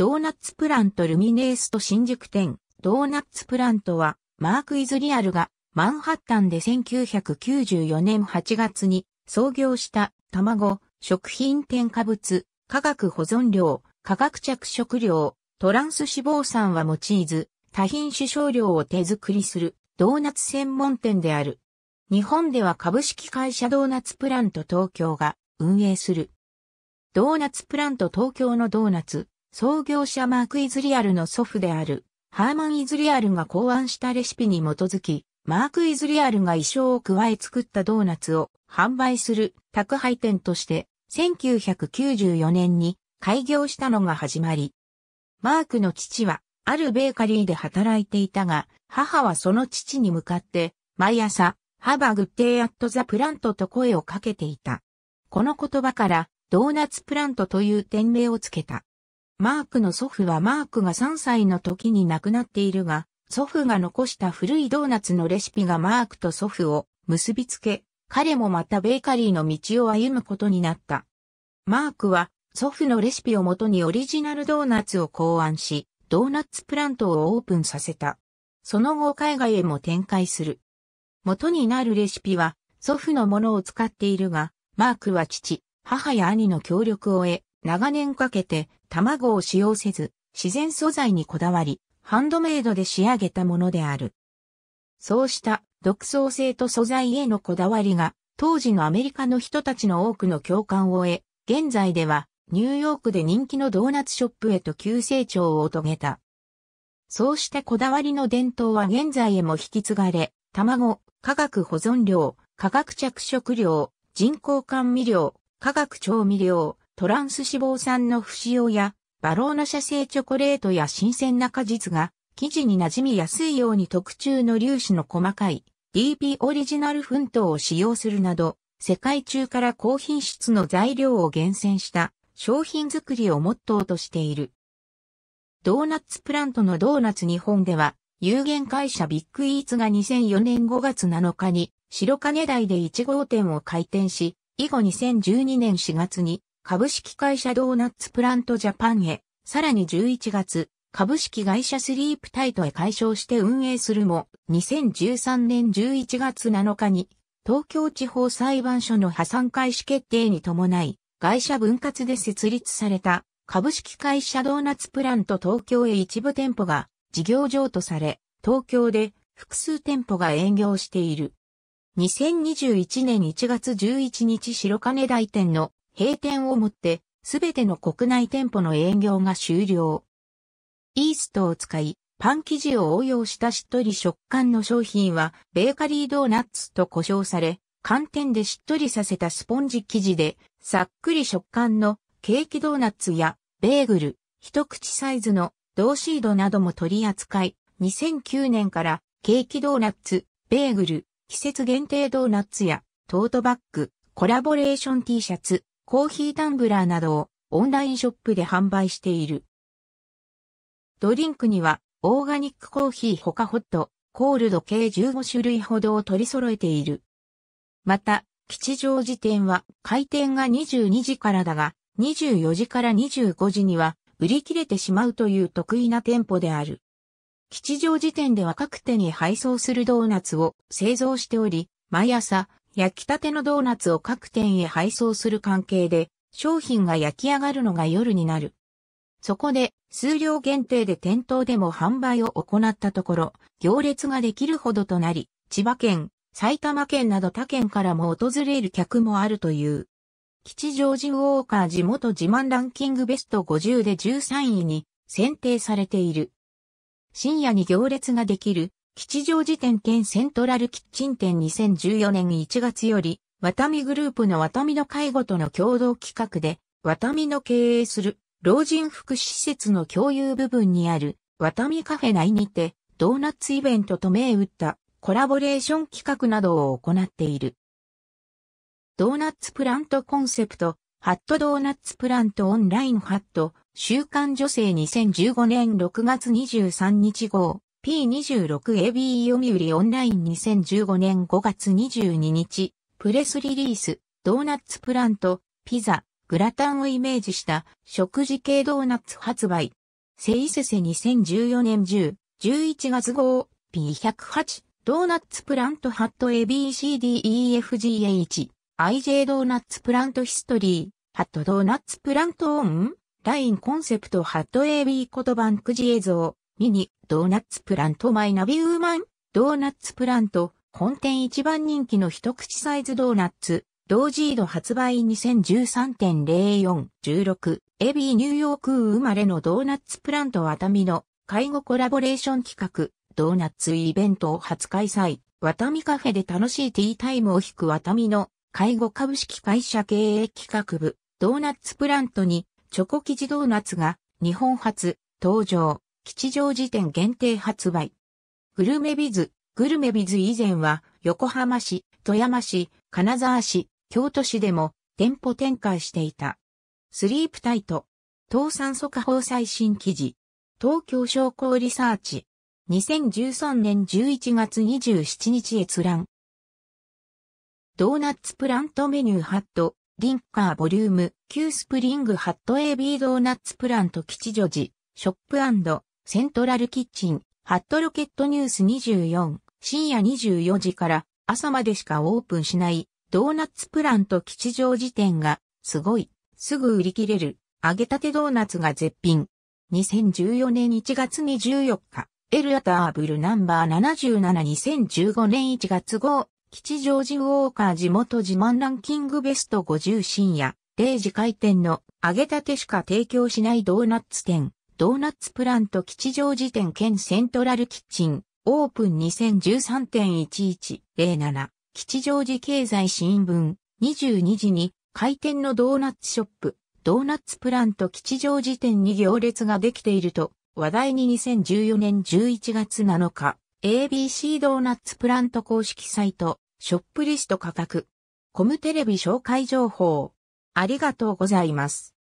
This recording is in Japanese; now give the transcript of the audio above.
ドーナッツプラントルミネースト新宿店、ドーナッツプラントは、マーク・イズ・リアルが、マンハッタンで1994年8月に創業した卵、食品添加物、化学保存料、化学着色料、トランス脂肪酸は用いず、多品種少量を手作りするドーナツ専門店である。日本では株式会社ドーナツプラント東京が運営する。ドーナツプラント東京のドーナツ、創業者マーク・イズリアルの祖父である、ハーマン・イズリアルが考案したレシピに基づき、マーク・イズリアルが衣装を加え作ったドーナツを販売する宅配店として、1994年に開業したのが始まり。マークの父は、あるベーカリーで働いていたが、母はその父に向かって、毎朝、ハバグテイアットザプラントと声をかけていた。この言葉から、ドーナツプラントという店名をつけた。マークの祖父はマークが3歳の時に亡くなっているが、祖父が残した古いドーナツのレシピがマークと祖父を結びつけ、彼もまたベーカリーの道を歩むことになった。マークは祖父のレシピをもとにオリジナルドーナツを考案し、ドーナツプラントをオープンさせた。その後海外へも展開する。元になるレシピは祖父のものを使っているが、マークは父、母や兄の協力を得、長年かけて卵を使用せず、自然素材にこだわり、ハンドメイドで仕上げたものである。そうした独創性と素材へのこだわりが、当時のアメリカの人たちの多くの共感を得、現在ではニューヨークで人気のドーナツショップへと急成長を遂げた。そうしてこだわりの伝統は現在へも引き継がれ、卵、化学保存料、化学着色料、人工甘味料、化学調味料、トランス脂肪酸の不使用や、バローナ社製チョコレートや新鮮な果実が、生地に馴染みやすいように特注の粒子の細かい DP オリジナル粉糖を使用するなど、世界中から高品質の材料を厳選した商品作りをモットーとしている。ドーナツプラントのドーナツ日本では、有限会社ビッグイーツが2004年5月7日に白金台で1号店を開店し、以後2012年4月に株式会社ドーナッツプラントジャパンへ、さらに11月、株式会社スリープタイトへ解消して運営するも、2013年11月7日に、東京地方裁判所の破産開始決定に伴い、会社分割で設立された株式会社ドーナツプラント東京へ一部店舗が事業譲渡され、東京で複数店舗が営業している。2021年1月11日白金台店の閉店をもって、すべての国内店舗の営業が終了。イーストを使い、パン生地を応用したしっとり食感の商品は、ベーカリードーナッツと呼称され、寒天でしっとりさせたスポンジ生地で、さっくり食感のケーキドーナッツや、ベーグル、一口サイズのドーシードなども取り扱い、2009年からケーキドーナッツ、ベーグル、季節限定ドーナツやトートバッグ、コラボレーション T シャツ、コーヒータンブラーなどをオンラインショップで販売している。ドリンクには、オーガニックコーヒーほかホット、コールド計15種類ほどを取り揃えている。また、吉祥寺店は開店が22時からだが、24時から25時には売り切れてしまうという得意な店舗である。吉祥寺店では各店に配送するドーナツを製造しており、毎朝焼きたてのドーナツを各店へ配送する関係で、商品が焼き上がるのが夜になる。そこで、数量限定で店頭でも販売を行ったところ、行列ができるほどとなり、千葉県、埼玉県など他県からも訪れる客もあるという。吉祥寺ウォーカー地元自慢ランキングベスト50で13位に選定されている。深夜に行列ができる吉祥寺店兼セントラルキッチン店2014年1月より、ワタミグループのワタミの介護との共同企画で、ワタミの経営する老人福祉施設の共有部分にあるワタミカフェ内にてドーナツイベントと銘打ったコラボレーション企画などを行っている。ドーナツプラントコンセプト、ハットドーナツプラントオンラインハット、週刊女性2015年6月23日号、P26AB 読売オンライン2015年5月22日、プレスリリース、ドーナッツプラント、ピザ、グラタンをイメージした食事系ドーナツ発売。セイセセ2014年10、11月号、P108、ドーナッツプラントハット ABCDEFGH、IJ ドーナッツプラントヒストリー、ハットドーナツプラントオン、ラインコンセプトハット AB 言葉ンクジ映像、ミニ。ドーナッツプラントマイナビウーマンドーナッツプラント本店一番人気の一口サイズドーナッツ同時度発売2013.0416エビーニューヨーク生まれのドーナッツプラントワタミの介護コラボレーション企画ドーナッツイベントを初開催ワタミカフェで楽しいティータイムを引くワタミの介護株式会社経営企画部ドーナッツプラントにチョコ生地ドーナツが日本初登場。吉祥寺店限定発売。グルメビズ、グルメビズ以前は、横浜市、富山市、金沢市、京都市でも店舗展開していた。スリープタイト。糖酸素化法最新記事。東京商工リサーチ。2013年11月27日閲覧。ドーナツプラントメニューハット、リンカーボリューム、旧スプリングハット AB ドーナツプラント吉祥寺、ショップセントラルキッチン、ハットロケットニュース24、深夜24時から朝までしかオープンしない、ドーナツプラント吉祥寺店が、すごい、すぐ売り切れる、揚げたてドーナツが絶品。2014年1月24日、エルアターブルナンバー772015年1月号、吉祥寺ウォーカー地元自慢ランキングベスト50深夜、0時開店の揚げたてしか提供しないドーナツ店、ドーナッツプラント吉祥寺店兼セントラルキッチン、オープン2013.11.07、吉祥寺経済新聞、22時に、開店のドーナッツショップ、ドーナッツプラント吉祥寺店に行列ができていると、話題に2014年11月7日、ABC ドーナッツプラント公式サイト、ショップリスト価格、コムテレビ紹介情報、ありがとうございます。